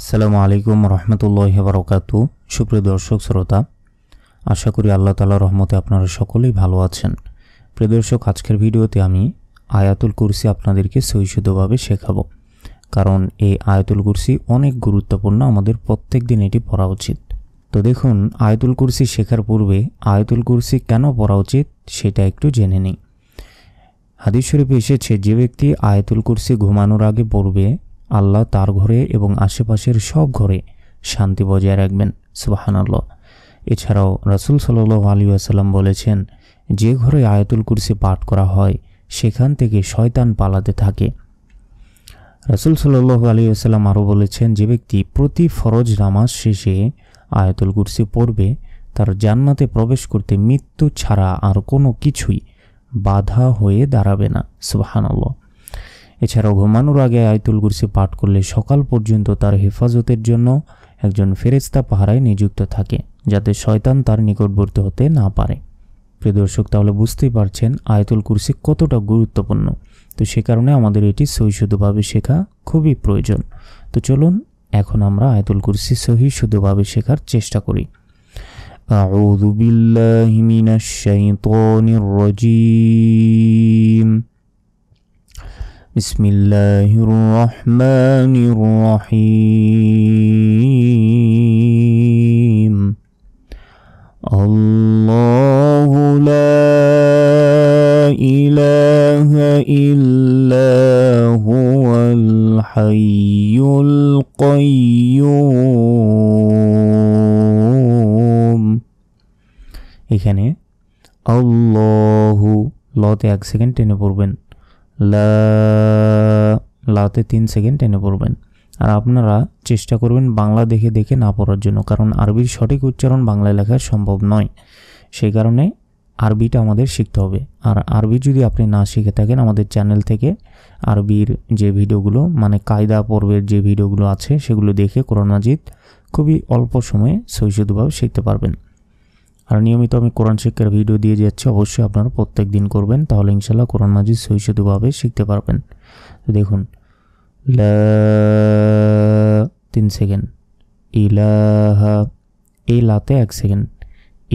আসসালামু আলাইকুম রহমতুল্লাহ বারকাত সুপ্রিয় দর্শক শ্রোতা আশা করি আল্লাহ তালা রহমতে আপনারা সকলেই ভালো আছেন প্রিয় দর্শক আজকের ভিডিওতে আমি আয়াতুল কুরসি আপনাদেরকে সহিষ্ণুভাবে শেখাবো কারণ এই আয়াতুল কুরসি অনেক গুরুত্বপূর্ণ আমাদের প্রত্যেক দিন এটি পড়া উচিত তো দেখুন আয়াতুল কুরসি শেখার পূর্বে আয়াতুল কুরসি কেন পড়া উচিত সেটা একটু জেনে নিই হাদিস শরীফে এসেছে যে ব্যক্তি আয়াতুল কুরসি ঘুমানোর আগে পড়বে আল্লাহ তার ঘরে এবং আশেপাশের সব ঘরে শান্তি বজায় রাখবেন সুবাহানাল্লাহ এছাড়াও রাসুল সাল্লু আলী আসাল্লাম বলেছেন যে ঘরে আয়াতুল কুরসি পাঠ করা হয় সেখান থেকে শয়তান পালাতে থাকে রাসুল সাল্লু আলী আসাল্লাম আরও বলেছেন যে ব্যক্তি প্রতি ফরজ নামাজ শেষে আয়াতুল কুরসি পড়বে তার জান্নাতে প্রবেশ করতে মৃত্যু ছাড়া আর কোনো কিছুই বাধা হয়ে দাঁড়াবে না সুবাহানাল্লাহ এছাড়াও ঘুমানোর আগে আয়তুল কুরসি পাঠ করলে সকাল পর্যন্ত তার হেফাজতের জন্য একজন ফেরেস্তা পাহারায় নিযুক্ত থাকে যাতে শয়তান তার নিকটবর্তী হতে না পারে প্রিয় দর্শক তাহলে বুঝতেই পারছেন আয়তুল কুরসি কতটা গুরুত্বপূর্ণ তো সে কারণে আমাদের এটি সহিষ্ণুভাবে শেখা খুবই প্রয়োজন তো চলুন এখন আমরা আয়তুল কুরসি সহিষ্ণুভাবে শেখার চেষ্টা করি أعوذ بالله من الشيطان الرجيم بسم الله الرحمن الرحيم الله لا إله إلا هو الحي القيوم এখানে আল্লাহু লতে এক সেকেন্ড লা লাতে তিন সেকেন্ড টেনে পড়বেন আর আপনারা চেষ্টা করবেন বাংলা দেখে দেখে না পড়ার জন্য কারণ আরবির সঠিক উচ্চারণ বাংলায় লেখা সম্ভব নয় সেই কারণে আরবিটা আমাদের শিখতে হবে আর আরবি যদি আপনি না শিখে থাকেন আমাদের চ্যানেল থেকে আরবির যে ভিডিওগুলো মানে কায়দা পর্বের যে ভিডিওগুলো আছে সেগুলো দেখে করোনাজিৎ খুবই অল্প সময়ে সৈসদভাবে শিখতে পারবেন আর নিয়মিত আমি কোরআন শিক্ষার ভিডিও দিয়ে যাচ্ছি অবশ্যই আপনারা প্রত্যেক দিন করবেন তাহলে ইনশাল্লাহ কোরআন মাজিদ সেতুভাবে শিখতে পারবেন দেখুন ল তিন সেকেন্ড ইলাহা এই লাতে এক সেকেন্ড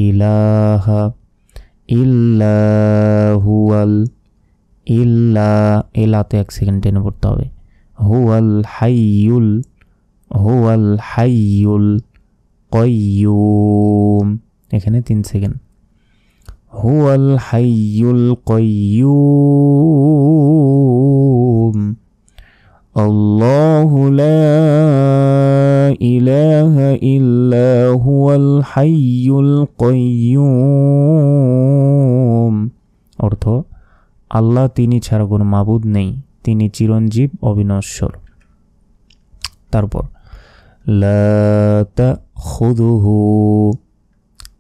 ইলাহা ইল্লাহুয়াল ইল্লা এ লাতে এক সেকেন্ড টেনে পড়তে হবে হুয়াল হাইয়ুল হুয়াল হাইয়ুল কয়ুম এখানে তিন সেকেন্ড হুয়াল হাইয়ুল কয়্যুম আল্লাহু লা হুয়াল হাইয়ুল কয়্যুম অর্থ আল্লাহ তিনি ছাড়া কোনো মাবুদ নেই তিনি চিরঞ্জীব অবিনশ্বর তারপর লা তাখুযুহু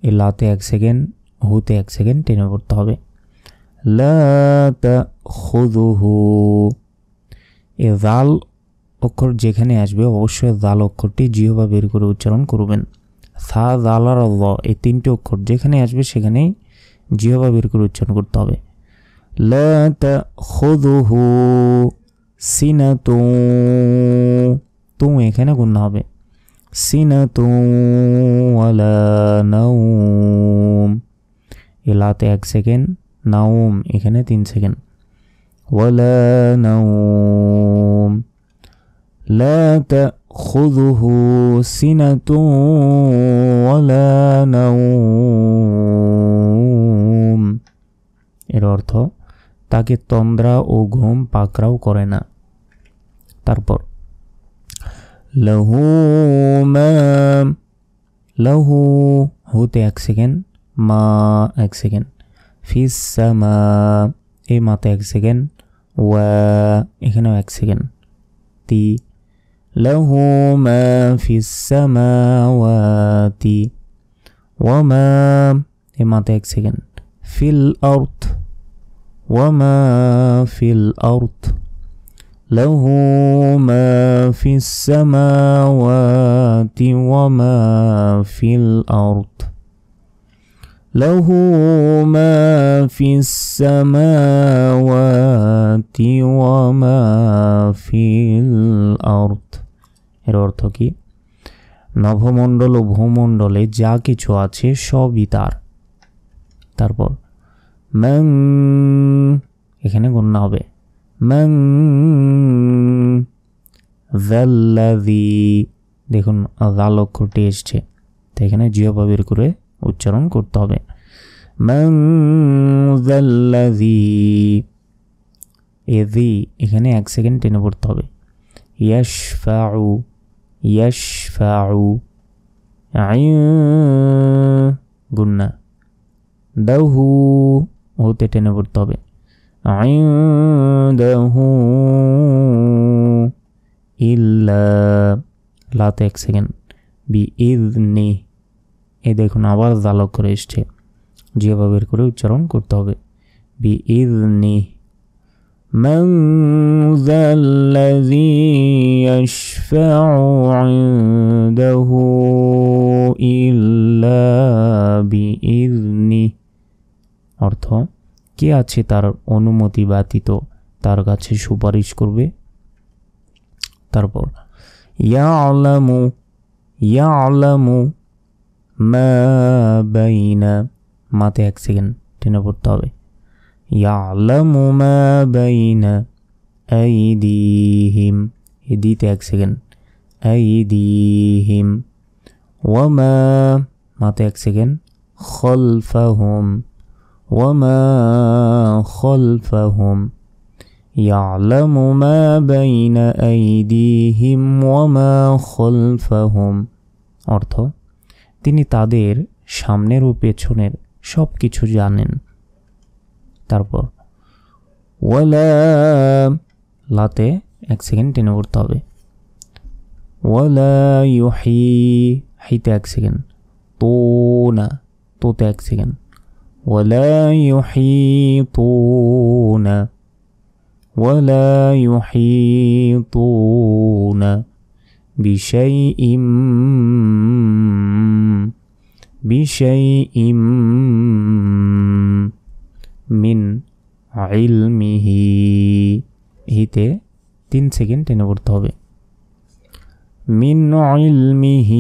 এ লাতে এক সেকেন্ড হুতে এক সেকেন্ড টেনে পড়তে হবে লুহু এ জাল অক্ষর যেখানে আসবে অবশ্যই জাল অক্ষরটি জিহবা বের করে উচ্চারণ করবেন সা জাল আর ল এই তিনটি অক্ষর যেখানে আসবে সেখানেই জিহবা বের করে উচ্চারণ করতে হবে লুহু সিনা তু এখানে গুণ হবে নাউম এলাতে এক সেকেন্ড নাউম এখানে তিন সেকেন্ড ওয়ালা নাউম লা تأخذه سنة ولا نوم এর অর্থ তাকে তন্দ্রা ও ঘুম পাকরাও করে না তারপর له ما له هوتي أكسجين ما أكسجين في السماء اي ما تي أكسجين و هنا أكسجين تي له ما في السماوات وما اي ما تي اكسجين في الأرض وما في الأرض له ما في السماوات وما في الأرض له ما في السماوات وما في الأرض এর অর্থ কি নভমণ্ডল ও ভূমণ্ডলে যা কিছু আছে সবই তার তারপর ম্যাং এখানে গণ্য হবে من ذلذي দেখুন জাল অক্ষরটি এসছে তো এখানে জিহবা বের করে উচ্চারণ করতে হবে من ذا الذي এদি এখানে এক সেকেন্ড টেনে পড়তে হবে ইয়শ ইয়াশফাউ ইয়াশফাউ গুন্না দাউহু হতে টেনে পড়তে হবে عنده إلا লাতে এক সেকেন্ড বি ইদনি এ দেখুন আবার জালক করে এসছে যেভাবে বের করে উচ্চারণ করতে হবে বি ইদনি من ذا الذي يشفع عنده অর্থ কে আছে তার অনুমতি ব্যতীত তার কাছে সুপারিশ করবে তারপর ইয়া আলামু ইয়া আলামু মা বাইনা মাতে এক সেকেন্ড টেনে পড়তে হবে ইয়া আলামু মা বাইনা আইদিহিম এদিতে দিতে এক সেকেন্ড আইদিহিম ওয়া মা মাতে এক সেকেন্ড খলফাহুম وما خلفهم يعلم ما بين أيديهم وما خلفهم অর্থ তিনি তাদের সামনের ও পেছনের সব কিছু জানেন তারপর ওয়ালা লাতে এক সেকেন্ড টেনে পড়তে হবে ওয়ালা ইউহি হাইতে এক সেকেন্ড তো না তোতে এক সেকেন্ড ولا يحيطون ولا يحيطون بشيء بشيء من علمه هيته تين سكين تين من علمه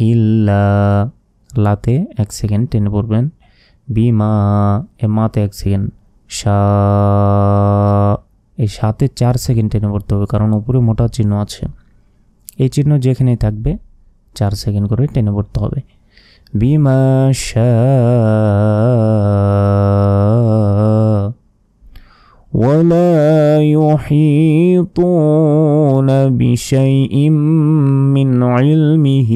إلا লাতে এক সেকেন্ড টেনে পড়বেন বিমা এ মাতে এক সেকেন্ড সা এই সাতে চার সেকেন্ড টেনে পড়তে হবে কারণ উপরে মোটা চিহ্ন আছে এই চিহ্ন যেখানে থাকবে চার সেকেন্ড করে টেনে পড়তে হবে বিমা সা বিষয় يحيطون بشيء من علمه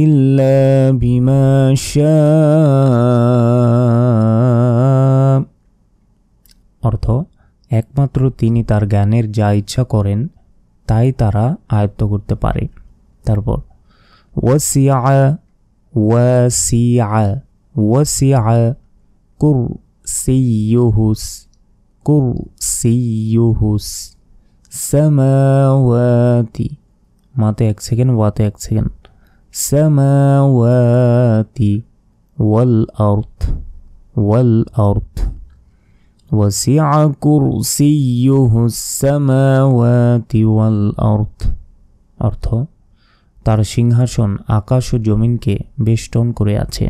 إلا بما شاء অর্থ একমাত্র তিনি তার জ্ঞানের যা ইচ্ছা করেন তাই তারা আয়ত্ত করতে পারে তারপর কুর কুর মাতে এক সেকেন্ড ওয়াতে এক সেকেন্ড السماوات والأرض والأرض وسع كرسيه السماوات والأرض অর্থ তার সিংহাসন আকাশ ও জমিনকে বেষ্টন করে আছে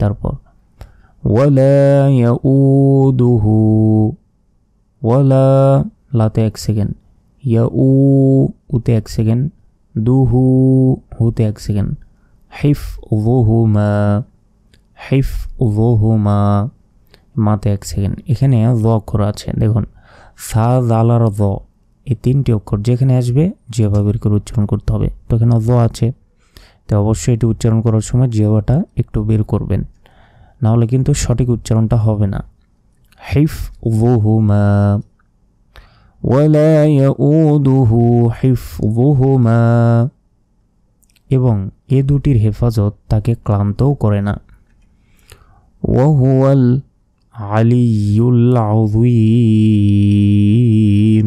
তারপর ওয়ালা ইয়াউদুহু ওয়ালা লাতে এক সেকেন্ড ইয়াউ উতে এক সেকেন্ড দুহু হুতে এক সেকেন্ড হিফ মা হিফ মা মাতে এক সেকেন্ড এখানে জ অক্ষর আছে দেখুন সা জালার জ এই তিনটি অক্ষর যেখানে আসবে জিয়াভাবে করে উচ্চারণ করতে হবে তো এখানে জ আছে তো অবশ্যই এটি উচ্চারণ করার সময় জিয়াভাটা একটু বের করবেন নাহলে কিন্তু সঠিক উচ্চারণটা হবে না হিফ উহুমা ولا يؤوده মা এবং এ দুটির হেফাজত তাকে ক্লান্তও করে না ওয়াহুয়াল আলিউল্লাউদ্দিম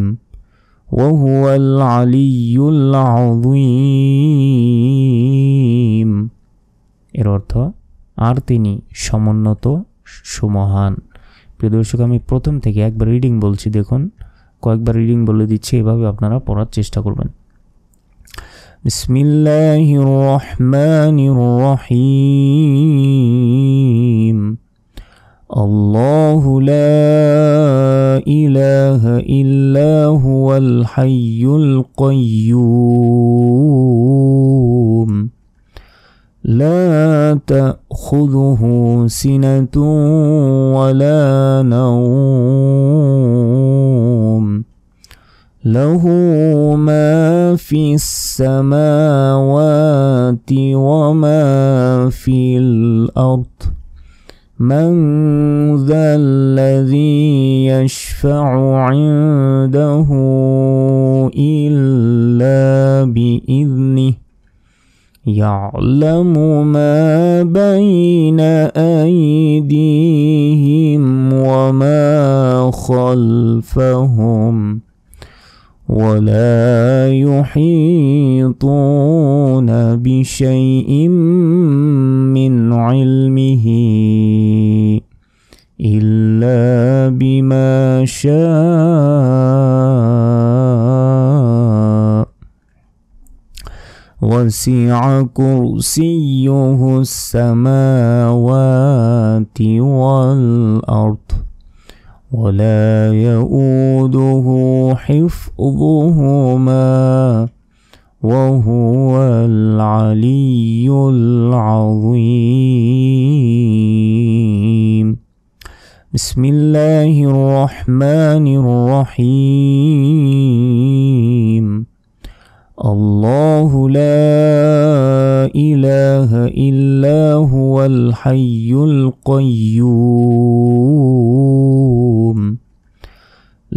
ওয়াহুয়াল আলিউল্লাউদ্দিম এর অর্থ আর তিনি সমুন্নত সুমহান প্রিয় দর্শক আমি প্রথম থেকে একবার রিডিং বলছি দেখুন কয়েকবার রিডিং বলে দিচ্ছি এভাবে আপনারা পড়ার চেষ্টা করবেন بسم الله الرحمن الرحيم الله لا إله إلا هو الحي القيوم لا تأخذه سنة ولا نوم له ما في السماوات وما في الأرض من ذا الذي يشفع عنده إلا بإذنه يعلم ما بين أيديهم وما خلفهم ولا يحيطون بشيء من علمه إلا بما شاء وسع كرسيه السماوات والأرض ولا يؤوده حفظهما وهو العلي العظيم بسم الله الرحمن الرحيم الله لا اله الا هو الحي القيوم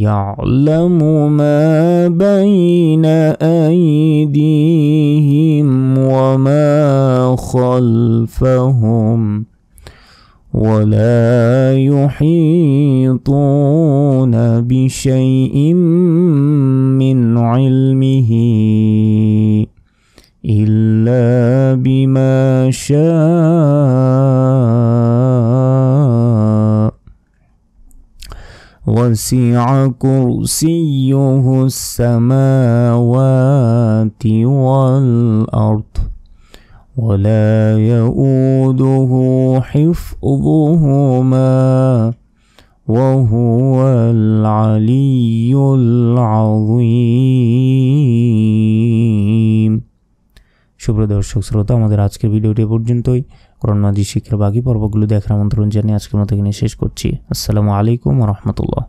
يعلم ما بين أيديهم وما خلفهم ولا يحيطون بشيء من علمه إلا بما شاء وسع كرسيه السماوات والأرض ولا يؤوده حفظهما وهو العلي العظيم শুভ্র দর্শক শ্রোতা আমাদের আজকের ভিডিওটি পর্যন্তই কোরআন মাজিদ শিক্ষার বাকি পর্বগুলো দেখার আমন্ত্রণ জানিয়ে আজকের মতো এখানে শেষ করছি আসসালামু আলাইকুম রহমতুল্লাহ